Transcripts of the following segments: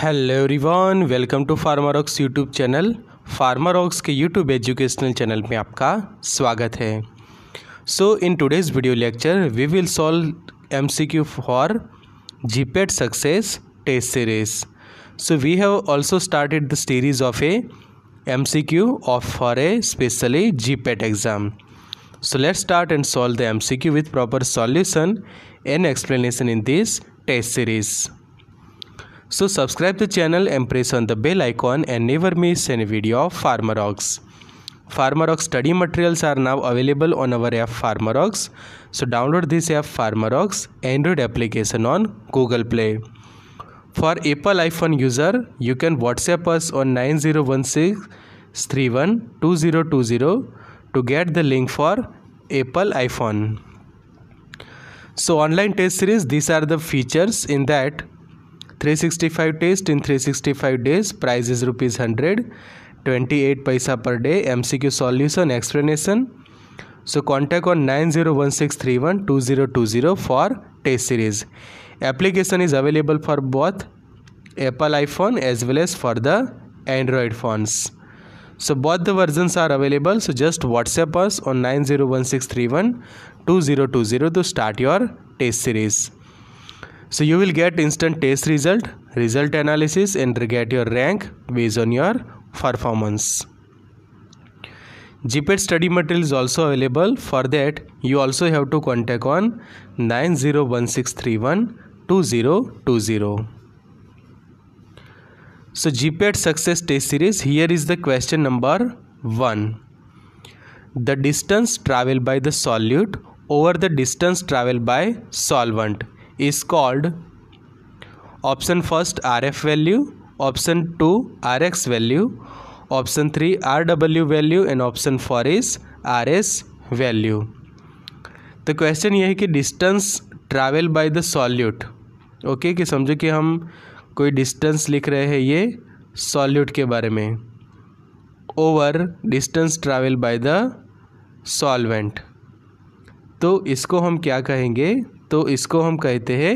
Hello everyone welcome to Rocks YouTube channel Rocks के YouTube educational channel में आपका स्वागत है so in today's video lecture we will solve MCQ for GPAT success test series so we have also started the series of a MCQ of for a specially GPAT exam so let start and solve the M C with proper solution and explanation in this test series So subscribe the channel and press on the bell icon and never miss any video of Farmerox. Farmerox study materials are now available on our app Farmerox. So download this app Farmerox Android application on Google Play. For Apple iPhone user, you can WhatsApp us on 9016312020 to get the link for Apple iPhone. So online test series, these are the features in that 365 test in 365 days price is rupees 100 28 paisa per day mcq solution explanation so contact on 9016312020 for test series application is available for both apple iphone as well as for the android phones so both the versions are available so just whatsapp us on 9016312020 to start your test series so you will get instant test result, result analysis and get your rank based on your performance. GPET study material is also available. For that, you also have to contact on 9016312020. So GPET success test series, here is the question number 1. The distance traveled by the solute over the distance traveled by solvent called option first R F value option two R X value option three R W value and option four is R S value तो question ये है कि distance travel by the solute okay कि समझो कि हम कोई distance लिख रहे हैं ये सॉल्यूट के बारे में over distance travel by the solvent तो इसको हम क्या कहेंगे तो इसको हम कहते हैं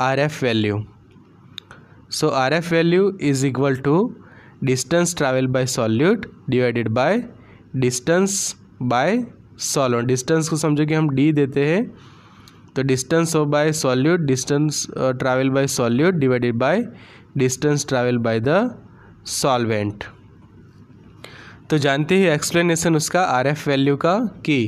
R F value so R F value is equal to distance travel by solute divided by distance by solvent distance को समझो कि हम डी देते हैं तो डिस्टेंस हो by solute distance travel by solute divided by distance travel by the solvent तो जानते ही एक्सप्लेनेशन उसका आर एफ वैल्यू का की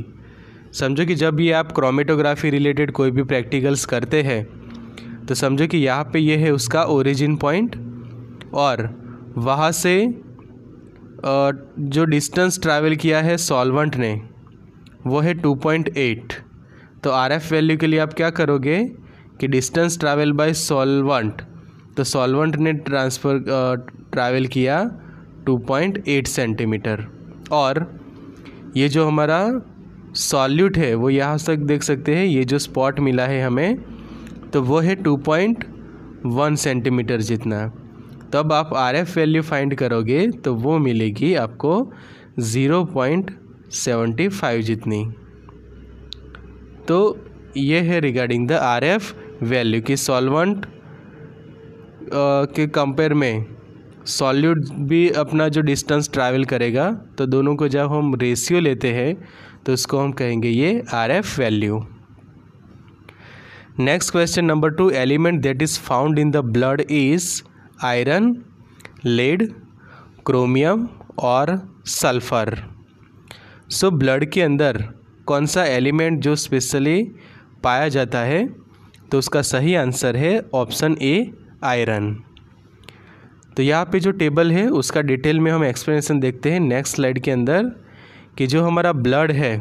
समझो कि जब ये आप क्रोमेटोग्राफी रिलेटेड कोई भी प्रैक्टिकल्स करते हैं तो समझो कि यहाँ पे ये है उसका ओरिजिन पॉइंट और वहाँ से जो डिस्टेंस ट्रैवल किया है सॉल्वेंट ने वो है 2.8 तो आर एफ वैल्यू के लिए आप क्या करोगे कि डिस्टेंस ट्रैवल बाय सॉल्वेंट तो सॉल्वेंट ने ट्रांसफ़र ट्रैवल किया 2.8 सेंटीमीटर और ये जो हमारा सॉल्यूट है वो यहाँ तक देख सकते हैं ये जो स्पॉट मिला है हमें तो वो है टू पॉइंट वन सेंटीमीटर जितना तब आप आर एफ वैल्यू फाइंड करोगे तो वो मिलेगी आपको ज़ीरो पॉइंट सेवेंटी फाइव जितनी तो ये है regarding the R F value कि सॉल्वेंट के कंपेयर में सॉल्यूट भी अपना जो डिस्टेंस ट्रैवल करेगा तो दोनों को जब हम रेशियो लेते हैं तो इसको हम कहेंगे ये R F value next question number two element that is found in the blood is iron lead chromium और सल्फर सो ब्लड के अंदर कौन सा एलिमेंट जो स्पेशली पाया जाता है तो उसका सही आंसर है ऑप्शन ए आयरन तो यहाँ पे जो टेबल है उसका डिटेल में हम एक्सप्लेनेशन देखते हैं नेक्स्ट स्लाइड के अंदर कि जो हमारा ब्लड है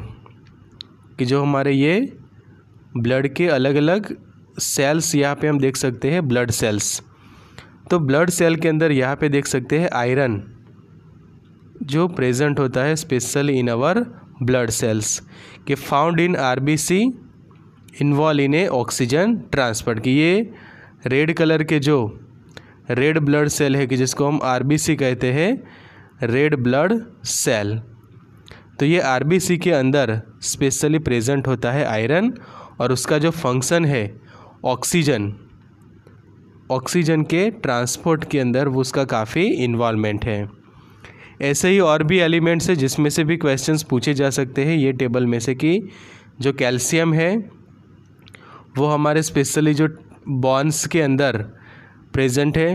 कि जो हमारे ये ब्लड के अलग अलग सेल्स यहाँ पे हम देख सकते हैं ब्लड सेल्स तो ब्लड सेल के अंदर यहाँ पे देख सकते हैं आयरन जो प्रेजेंट होता है special in our blood cells के found in R B C involve in a oxygen transfer कि ये रेड कलर के जो रेड ब्लड सेल है कि जिसको हम आर बी सी कहते हैं रेड ब्लड सेल तो ये आर के अंदर स्पेशली प्रेजेंट होता है आयरन और उसका जो फंक्शन है ऑक्सीजन ऑक्सीजन के ट्रांसपोर्ट के अंदर वो उसका काफ़ी इन्वॉलमेंट है ऐसे ही और भी एलिमेंट्स है जिसमें से भी क्वेश्चंस पूछे जा सकते हैं ये टेबल में से कि जो कैल्शियम है वो हमारे स्पेशली जो बॉन्स के अंदर प्रेजेंट है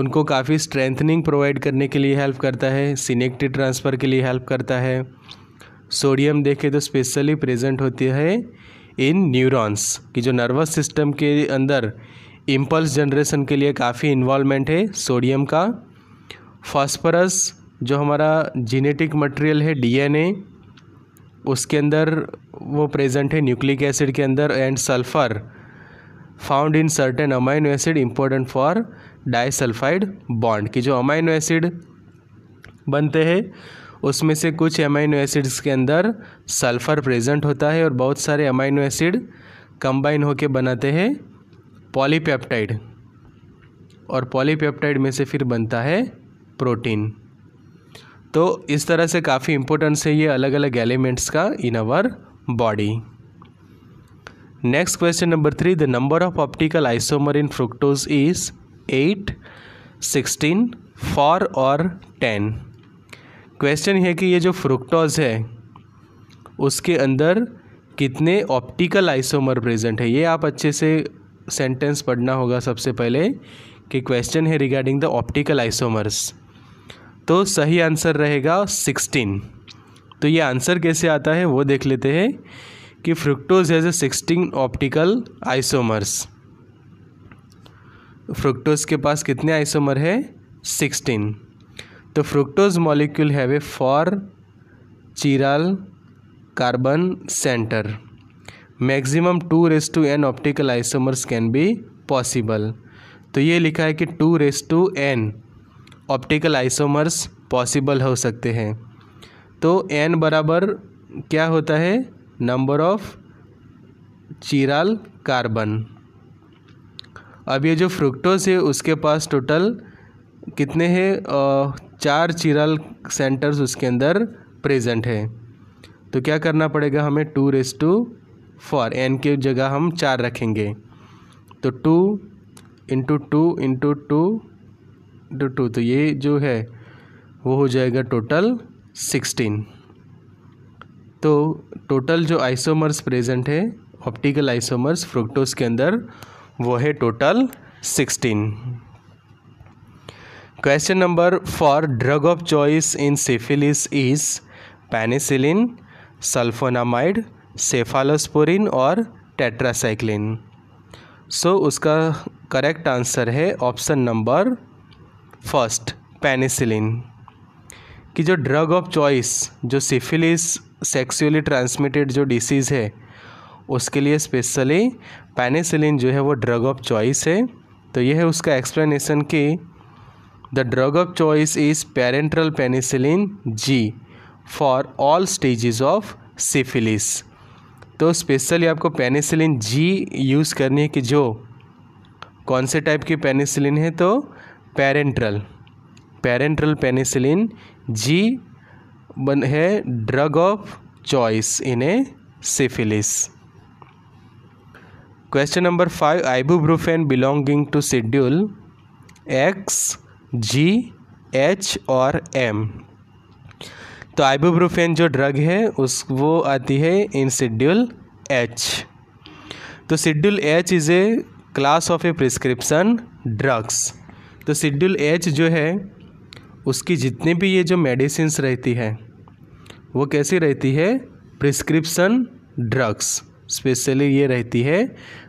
उनको काफ़ी स्ट्रेंथनिंग प्रोवाइड करने के लिए हेल्प करता है सिनेक्टिव ट्रांसफ़र के लिए हेल्प करता है सोडियम देखें तो स्पेशली प्रेजेंट होती है इन न्यूरॉन्स कि जो नर्वस सिस्टम के अंदर इम्पल्स जनरेशन के लिए काफ़ी इन्वॉल्वमेंट है सोडियम का फॉस्फरस जो हमारा जीनेटिक मटेरियल है डीएनए उसके अंदर वो प्रेजेंट है न्यूक्लिक एसिड के अंदर and sulphur found in certain amino acid important for disulphide bond की जो अमाइनो एसिड बनते हैं उसमें से कुछ अमाइनो एसिड्स के अंदर सल्फ़र प्रेजेंट होता है और बहुत सारे अमाइनो एसिड कंबाइन होकर बनाते हैं पॉलीपेप्टाइड और पॉलीपेप्टाइड में से फिर बनता है प्रोटीन तो इस तरह से काफ़ी इम्पोर्टेंस है ये अलग अलग एलिमेंट्स का in our body next question number three the number of optical isomer in fructose is eight sixteen four और टेन क्वेश्चन है कि ये जो फ्रुक्टोज है उसके अंदर कितने ऑप्टिकल आइसोमर प्रेजेंट है ये आप अच्छे से सेंटेंस पढ़ना होगा सबसे पहले कि क्वेश्चन है रिगार्डिंग द ऑप्टिकल आइसोमर्स तो सही आंसर रहेगा सिक्सटीन तो ये आंसर कैसे आता है वो देख लेते हैं कि fructose has a sixteen optical isomers fructose के पास कितने आइसोमर है सिक्सटीन तो fructose molecule a four chiral carbon centre maximum two raise to n optical isomers can be possible तो ये लिखा है कि two raise to n optical isomers possible हो सकते हैं तो एन बराबर क्या होता है नंबर ऑफ चिराल कार्बन अब ये जो फ्रुक्टोज है उसके पास टोटल कितने हैं चार चिरल सेंटर्स उसके अंदर प्रेजेंट है तो क्या करना पड़ेगा हमें two raise to four n के जगह हम चार रखेंगे तो two into two into two into two तो ये जो है वो हो जाएगा टोटल सिक्सटीन तो टोटल जो आइसोमर्स प्रेजेंट है ऑप्टिकल आइसोमर्स फ्रुक्टोज के अंदर वो है total sixteen question number four drug of choice in syphilis is penicillin sulphonamide cephalosporin और टेट्रासाइक्लिन सो so, उसका करेक्ट आंसर है ऑप्शन नंबर फर्स्ट पेनिसिलिन कि जो ड्रग ऑफ चॉइस जो सिफिलिस सेक्सुअली ट्रांसमिटेड जो डिसीज़ है उसके लिए स्पेशली पेनिसिलिन जो है वो ड्रग ऑफ चॉइस है तो यह है उसका एक्सप्लेनेशन कि the drug of choice is parenteral penicillin G for all stages of syphilis तो स्पेशली आपको पेनिसिलिन जी यूज़ करनी है कि जो कौन से टाइप की पेनिसिलिन है तो parenteral parenteral penicillin G one है drug of choice in a syphilis question number five ibuprofen belonging to schedule X G H और एम तो आइबूब्रूफेन जो ड्रग है उस वो आती है इन शेड्यूल एच तो schedule H is a class of a prescription drugs तो शेड्यूल एच जो है उसकी जितनी भी ये जो मेडिसिन रहती है वो कैसी रहती है प्रिस्क्रिप्शन ड्रग्स स्पेशली ये रहती है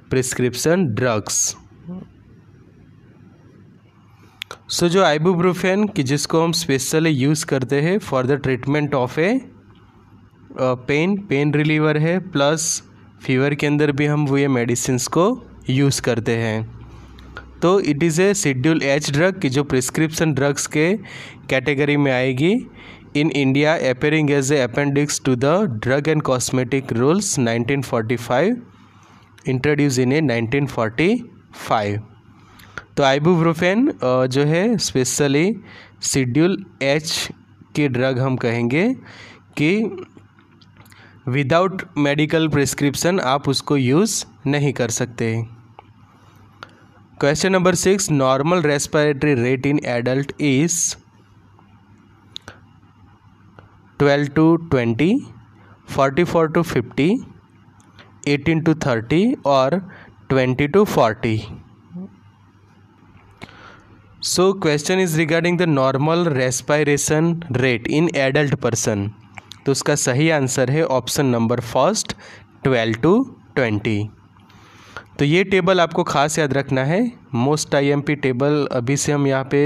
प्रिस्क्रिप्शन ड्रग्स सो जो आइबूब्रूफेन की जिसको हम स्पेशली यूज़ करते हैं for the treatment of a pain pain reliever है प्लस फीवर के अंदर भी हम वो ये मेडिसिन को यूज़ करते हैं तो it is a schedule H drug की जो प्रिस्क्रिप्शन ड्रग्स के कैटेगरी में आएगी in India appearing as a appendix to the drug and cosmetic rules 1945 introduce in a five तो आइबूब्रोफेन जो है स्पेशली शेड्यूल एच के ड्रग हम कहेंगे कि विदाउट मेडिकल प्रिस्क्रिप्शन आप उसको यूज़ नहीं कर सकते question number six normal respiratory rate in adult is twelve to twenty forty four to fifty eighteen to thirty और twenty to forty so question is regarding the normal respiration rate in adult person तो उसका सही answer है option number first twelve to twenty तो ये table आपको खास याद रखना है मोस्ट आईएमपी टेबल अभी से हम यहाँ पे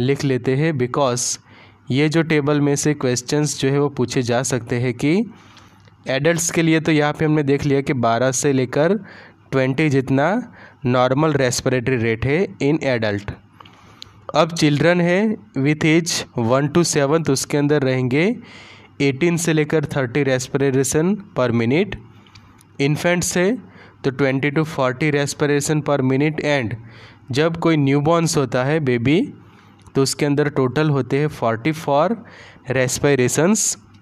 लिख लेते हैं बिकॉज ये जो टेबल में से क्वेश्चंस जो है वो पूछे जा सकते हैं कि एडल्ट्स के लिए तो यहाँ पे हमने देख लिया कि 12 से लेकर 20 जितना नॉर्मल रेस्पिरेटरी रेट है इन एडल्ट अब चिल्ड्रन है with age one to seven उसके अंदर रहेंगे 18 से लेकर 30 रेस्पिरेशन पर मिनट इन्फेंट्स है तो 20 to 40 respiration per minute and जब कोई न्यूबॉर्नस होता है बेबी तो उसके अंदर टोटल होते हैं 44 फोर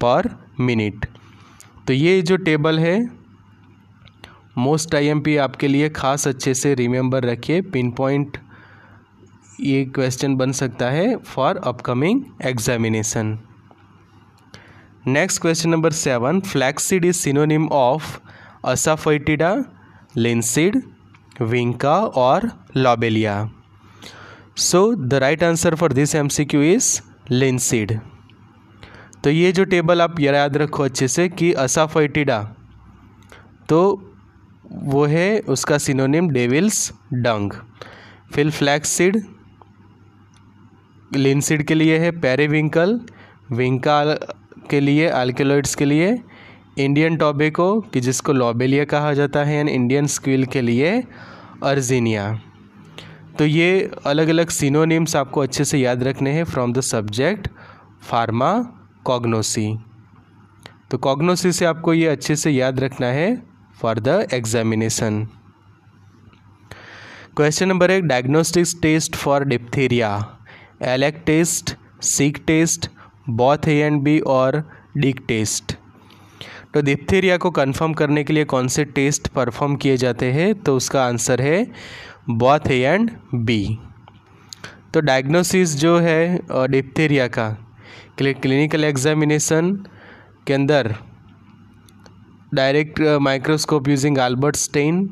पर मिनट तो ये जो टेबल है मोस्ट आईएमपी आपके लिए खास अच्छे से रिमेंबर रखिए पिन पॉइंट ये क्वेश्चन बन सकता है for upcoming examination next question number seven flaxseed is synonym of asafoetida linseed vinca और lobelia so the right answer for this MCQ is linseed तो ये जो टेबल आप याद रखो अच्छे से कि असाफाइटिडा तो वो है उसका सिनोनिम डेविल्स डंग फिर फ्लैक्सिड सीड लिनसिड के लिए है पेरीविंकल विंका के लिए अल्केलॉइड्स के लिए इंडियन टॉबेको कि जिसको लॉबेलिया कहा जाता है एंड इंडियन स्क्विल के लिए अर्जीनिया तो ये अलग अलग सिनोनिम्स आपको अच्छे से याद रखने हैं from the subject pharmacognosy तो कॉग्नोसी से आपको ये अच्छे से याद रखना है for the examination question number एक diagnostics test for diphtheria Elek test Schick test both A and B और डिक टेस्ट तो डिप्थीरिया को कंफर्म करने के लिए कौन से टेस्ट परफॉर्म किए जाते हैं तो उसका आंसर है बॉथ ए एंड बी तो डायग्नोसिस जो है डिप्थीरिया का क्लिनिकल एग्जामिनेशन के अंदर direct microscope using Albert stain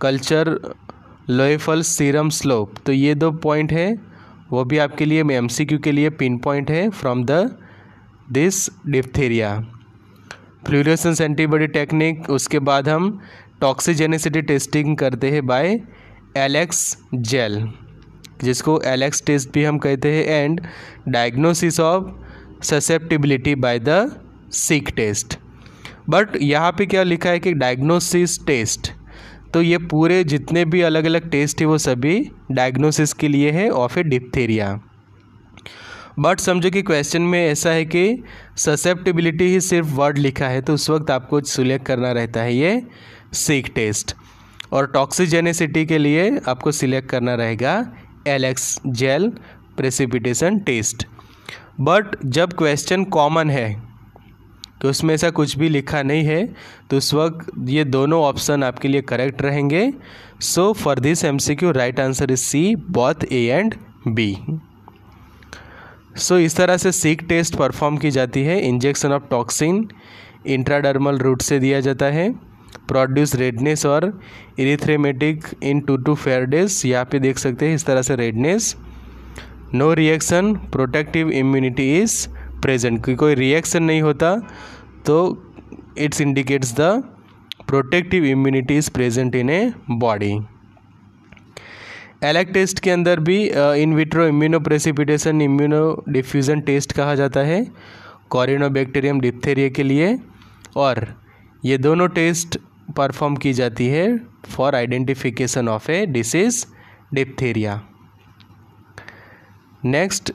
culture Loeffler serum slope तो ये दो पॉइंट है वो भी आपके लिए एम के लिए पिन पॉइंट है from the this diphtheria fluorescence antibody technique उसके बाद हम टॉक्सीजेनेसिटी टेस्टिंग करते हैं बाय एलेक्स जेल जिसको एलेक्स टेस्ट भी हम कहते हैं and diagnosis of susceptibility by the Schick test but यहाँ पे क्या लिखा है कि डायग्नोसिस टेस्ट तो ये पूरे जितने भी अलग अलग टेस्ट है वो सभी डायग्नोसिस के लिए है ऑफ ए डिप्थेरिया बट समझो कि क्वेश्चन में ऐसा है कि ससेप्टिबिलिटी ही सिर्फ वर्ड लिखा है तो उस वक्त आपको सिलेक्ट करना रहता है ये सीक टेस्ट और टॉक्सीजेनेसिटी के लिए आपको सिलेक्ट करना रहेगा Elek's gel precipitation test but जब क्वेश्चन कॉमन है तो उसमें ऐसा कुछ भी लिखा नहीं है तो उस वक्त ये दोनों ऑप्शन आपके लिए करेक्ट रहेंगे so for this M C Q right answer is C both A and B so इस तरह से सीक टेस्ट परफॉर्म की जाती है injection of toxin intradermal route से दिया जाता है प्रोड्यूस रेडनेस और erythematic in two to four days यहाँ पे देख सकते हैं इस तरह से redness no reaction protective immunity is present क्योंकि कोई रिएक्शन नहीं होता तो it's indicates the protective immunity is present in a body Elek test के अंदर भी in vitro immunoprecipitation immuno diffusion test कहा जाता है बैक्टेरियम डिप्थेरिया के लिए और ये दोनों टेस्ट परफॉर्म की जाती है for identification of a disease diphtheria next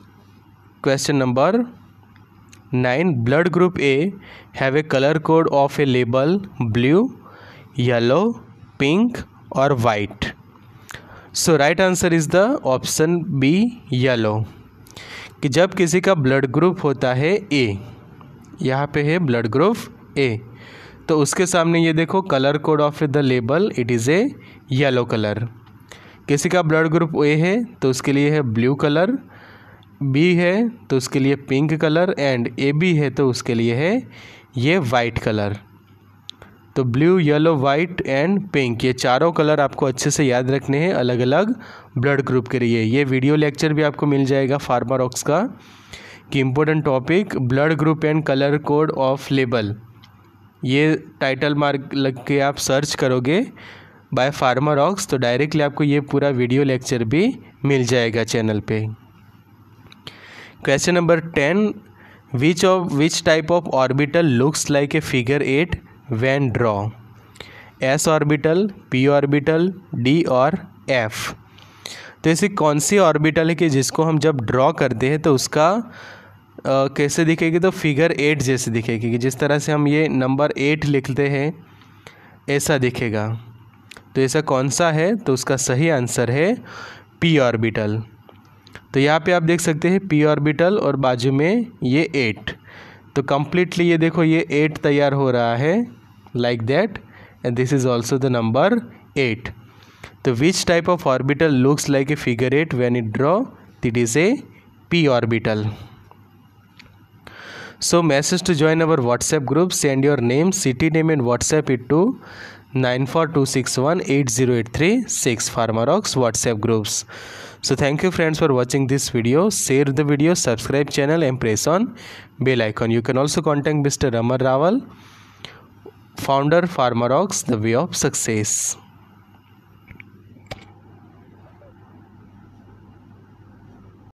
question number nine blood group A have a colour code of a label blue yellow pink और white so right answer is the option B yellow कि जब किसी का blood group होता है ए यहाँ पे है ब्लड ग्रुप ए तो उसके सामने ये देखो colour code of the label it is a yellow colour किसी का ब्लड ग्रुप ए है तो उसके लिए है ब्लू कलर बी है तो उसके लिए pink colour and A B है तो उसके लिए है ये वाइट कलर तो blue yellow white and pink ये चारों कलर आपको अच्छे से याद रखने हैं अलग अलग ब्लड ग्रुप के लिए ये वीडियो लेक्चर भी आपको मिल जाएगा फार्मारॉक्स का कि important topic blood group and colour code of label ये टाइटल मार्क लग के आप सर्च करोगे बाय फार्मारॉक्स तो डायरेक्टली आपको ये पूरा वीडियो लेक्चर भी मिल जाएगा चैनल पर question number ten which of which type of orbital looks like a figure eight when draw S orbital P orbital D और एफ तो ऐसी कौन सी ऑर्बिटल है कि जिसको हम जब ड्रॉ करते हैं तो उसका Uh, कैसे दिखेगी तो फिगर एट जैसे दिखेगी कि जिस तरह से हम ये नंबर एट लिखते हैं ऐसा दिखेगा तो ऐसा कौन सा है तो उसका सही आंसर है पी ऑर्बिटल तो यहाँ पे आप देख सकते हैं पी ऑर्बिटल और बाजू में ये एट तो कम्प्लीटली ये देखो ये एट तैयार हो रहा है like that and this is also the number eight तो which type of orbital looks like a figure eight when it draw that is a P orbital so message to join our WhatsApp group send your name city name and WhatsApp it to nine four two six one eight zero eight three six Pharmarox WhatsApp groups so thank you friends for watching this video share the video subscribe channel and press on bell icon you can also contact mr ramar rawal founder farmerox the way of success